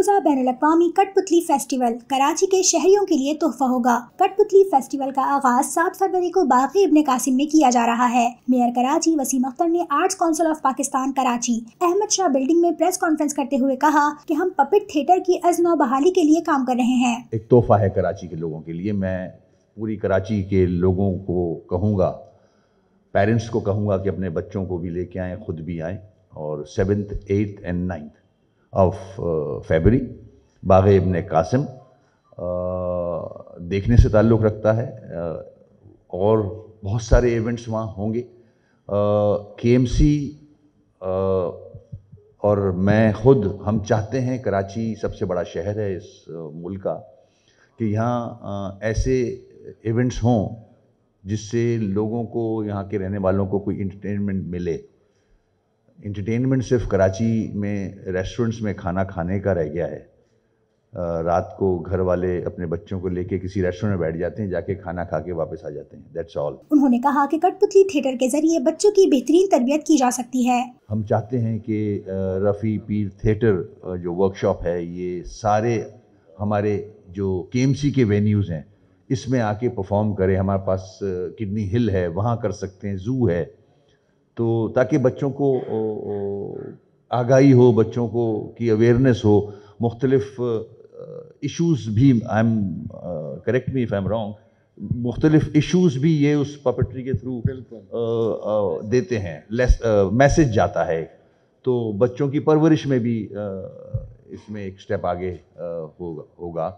रोजा बैन अवी कठपुतली फेस्टिवल कराची के शहरियों के लिए तोहफा होगा कठपुतली फेस्टिवल का आगाज सात फरवरी को बाकी इब्न कासिम में किया जा रहा है मेयर कराची वसीम अख्तर ने Arts Council of Pakistan Karachi Ahmed Shah building में प्रेस कॉन्फ्रेंस करते हुए कहा की हम पपिट थिएटर की अजन बहाली के लिए काम कर रहे हैं एक तोहफा है कराची के लोगों के लिए मैं पूरी कराची के लोगों को कहूँगा पेरेंट्स को कहूँगा कि अपने बच्चों को भी लेके आए खुद भी आए और seventh eighth and ninth of uh, February, Bagh Ibn Qasim देखने से ताल्लुक़ रखता है uh, और बहुत सारे इवेंट्स वहाँ होंगे के एम सी और मैं ख़ुद हम चाहते हैं कराची सबसे बड़ा शहर है इस uh, मुल्क का कि यहाँ uh, ऐसे इवेंट्स हों जिससे लोगों को यहाँ के रहने वालों को कोई इंटरटेनमेंट मिले इंटरटेनमेंट सिर्फ कराची में रेस्टोरेंट्स में खाना खाने का रह गया है रात को घर वाले अपने बच्चों को लेके किसी रेस्टोरेंट में बैठ जाते हैं जाके खाना खा के वापस आ जाते हैं दैट्स ऑल उन्होंने कहा कि कठपुतली थिएटर के जरिए बच्चों की बेहतरीन तरबियत की जा सकती है हम चाहते हैं कि रफ़ी पीर थिएटर जो वर्कशॉप है ये सारे हमारे जो के के वेन्यूज़ हैं इसमें आके परफॉर्म करें हमारे पास किडनी हिल है वहाँ कर सकते हैं जू है तो ताकि बच्चों को आगाही हो बच्चों को की अवेयरनेस हो मुख्तलफ़ इशूज़ भी I am correct me if I am wrong मुख्तलिफ इशूज़ भी ये उस पपेट्री के थ्रू देते हैं मैसेज जाता है तो बच्चों की परवरिश में भी आ, इसमें एक स्टेप आगे आ, होगा होगा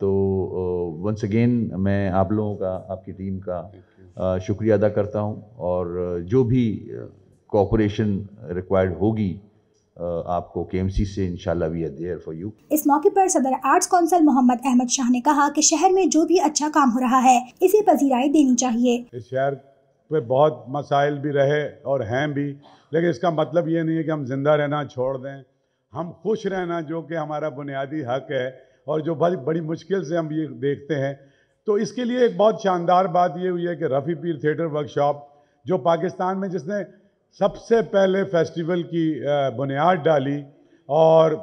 तो वंस अगेन मैं आप लोगों का आपकी टीम का शुक्रिया अदा करता हूँ और जो भी कॉपरेशन रिक्वायर्ड होगी आपको के से इनशाला we are there for you इस मौके पर सदर आर्ट्स काउंसिल मोहम्मद अहमद शाह ने कहा कि शहर में जो भी अच्छा काम हो रहा है इसे पजीराई देनी चाहिए इस शहर पे बहुत मसाइल भी रहे और हैं भी लेकिन इसका मतलब ये नहीं है कि हम जिंदा रहना छोड़ दें हम खुश रहना जो कि हमारा बुनियादी हक है और जो बड़ी बड़ी मुश्किल से हम ये देखते हैं तो इसके लिए एक बहुत शानदार बात ये हुई है कि रफ़ी पीर थिएटर वर्कशॉप जो पाकिस्तान में जिसने सबसे पहले फेस्टिवल की बुनियाद डाली और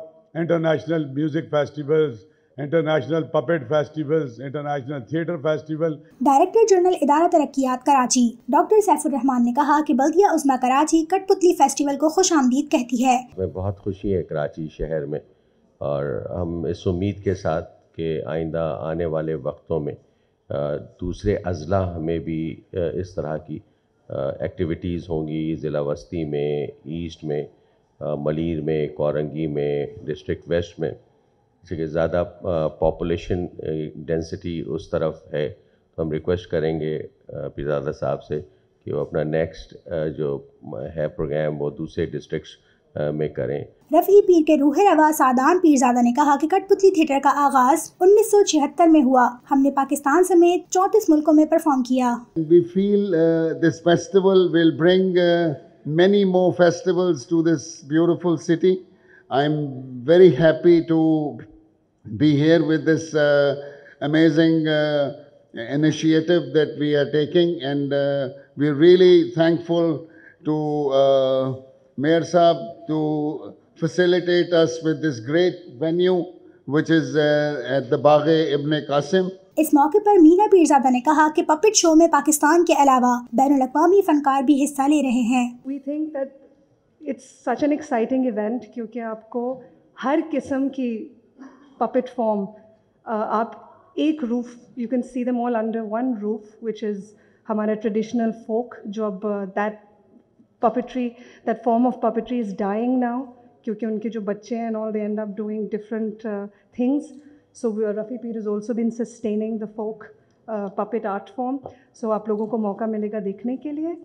international music festivals international puppet festivals international theatre festival director general इदारा तरक्यात कराची डॉक्टर सैफुर रहमान ने कहा कि बल्दिया उजमा कराची कठपुतली फेस्टिवल को खुश आमदीद कहती है बहुत खुशी है कराची शहर में और हम इस उम्मीद के साथ कि आइंदा आने वाले वक्तों में दूसरे अजला में भी इस तरह की एक्टिविटीज़ होंगी ज़िला वस्ती में ईस्ट में मलिर में कोरंगी में डिस्ट्रिक्ट वेस्ट में जैसे ज़्यादा पॉपुलेशन डेंसिटी उस तरफ है तो हम रिक्वेस्ट करेंगे पिजादा साहब से कि वो अपना नेक्स्ट जो है प्रोग्राम वो दूसरे डिस्ट्रिक्ट में करें रफ़ी पीर के रूह रवा सादान पीरजादा ने कहा कि कठपुतली थिएटर का आगाज 1976 में हुआ हमने पाकिस्तान समेत 34 मुल्कों में परफॉर्म किया we feel this festival will bring many more festivals to this beautiful city I am very happy to be here with this amazing initiative that we are taking and we are really thankful to Mayor Saab to facilitate us with this great venue which is uh, at the Baghe Ibn Qasim. इस मौके पर मीना पीरजादा ने कहा कि puppet show में पाकिस्तान के अलावा ban अवी फनकार भी हिस्सा ले रहे हैं we think that it's such an exciting event क्योंकि आपको हर किस्म की पपेट फॉर्म uh, आप एक roof you can see them all under one roof which is हमारा ट्रेडिशनल फोक जो अब that uh, puppetry, that form of puppetry is dying now क्योंकि उनके जो बच्चे हैं and all they end up doing different uh, things. So Rafi Peer has also been sustaining the folk uh, puppet art form. So आप लोगों को मौका मिलेगा देखने के लिए